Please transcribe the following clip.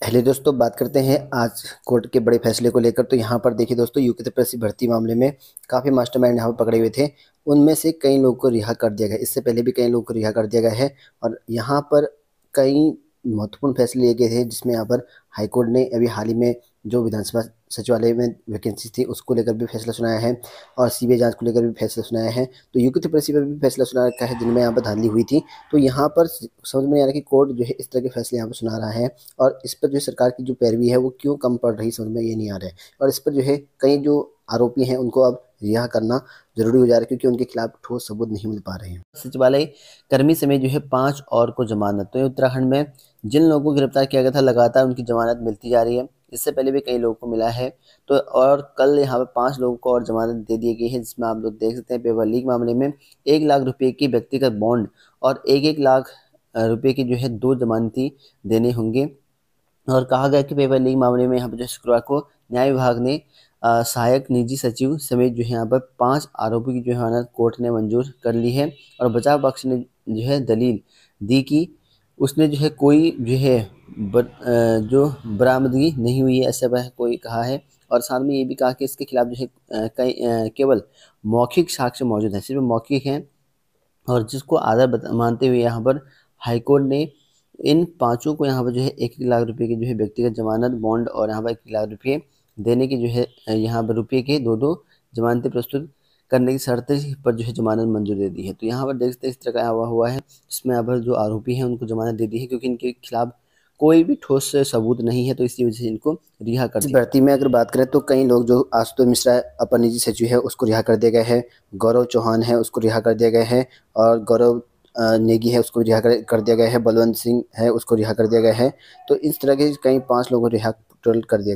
पहले दोस्तों बात करते हैं आज कोर्ट के बड़े फैसले को लेकर तो यहाँ पर देखिए दोस्तों यूके के तरफ भर्ती मामले में काफ़ी मास्टरमाइंड यहाँ पर पकड़े हुए थे उनमें से कई लोगों को रिहा कर दिया गया इससे पहले भी कई लोगों को रिहा कर दिया गया है और यहाँ पर कई महत्वपूर्ण फैसले लिए गए थे जिसमें यहाँ पर हाईकोर्ट ने अभी हाल ही में जो विधानसभा सचिवालय में वैकेंसी थी उसको लेकर भी फैसला सुनाया है और सीबीआई जांच को लेकर भी फैसला सुनाया है तो यूके त्रिपरेसी तो पर भी फैसला सुना रखा है जिनमें यहाँ पर धांधली हुई थी तो यहाँ पर समझ में नहीं आ रहा कि कोर्ट जो है इस तरह के फैसले यहाँ पर सुना रहा है और इस पर जो सरकार की जो पैरवी है वो क्यों कम पड़ रही समझ में ये नहीं आ रहा है और इस पर जो है कई जो आरोपी हैं उनको अब रिहा करना जरूरी हो जा रहा है क्योंकि उनके खिलाफ ठोस सबूत नहीं मिल पा रहे हैं सचिवालय कर्मी समेत जो है पांच और को जमानत तो उत्तराखंड में जिन लोगों को गिरफ्तार किया गया था लगातार उनकी जमानत मिलती जा रही है इससे पहले भी कई लोगों को मिला है तो और कल यहाँ पर पांच लोगों को और जमानत दे दी गई है जिसमें आप लोग देख सकते हैं पेपर लीक मामले में एक लाख रुपये की व्यक्तिगत बॉन्ड और एक एक लाख रुपये की जो है दो जमानती देने होंगे और कहा गया कि पेपर लीक मामले में यहाँ पर जो शुक्रवार को न्याय विभाग ने सहायक निजी सचिव समेत जो है यहाँ पर पांच आरोपी की जो है कोर्ट ने मंजूर कर ली है और बचाव पक्ष ने जो है दलील दी कि उसने जो है कोई जो है बर, जो बरामदगी नहीं हुई है ऐसा वह कोई कहा है और साथ में ये भी कहा कि इसके खिलाफ जो है कई केवल मौखिक साक्ष्य मौजूद है सिर्फ मौखिक हैं और जिसको आधार मानते हुए यहाँ पर हाईकोर्ट ने इन पांचों को यहाँ पर जो है एक लाख रुपए की जो है व्यक्तिगत जमानत बॉन्ड और यहाँ पर एक लाख रुपये देने की जो है यहाँ पर रुपये के दो दो जमानतें प्रस्तुत करने की शर्त पर जो है जमानत मंजूर दे दी है तो यहाँ पर देखते हैं इस तरह का आवा हुआ है इसमें अब जो आरोपी हैं उनको जमानत दे दी है क्योंकि इनके खिलाफ कोई भी ठोस सबूत नहीं है तो इसी वजह से इनको रिहा कर दिया भर्ती में अगर बात करें तो कई लोग जो आशुतोष मिश्रा अपर निजी सचिव है उसको रिहा कर दिया गया है गौरव चौहान है उसको रिहा कर दिया गया है और गौरव नेगी है उसको रिहा कर, कर दिया गया है बलवंत सिंह है उसको रिहा कर दिया गया है तो इस तरह के कई पाँच लोगों को रिहा टोटल कर दिया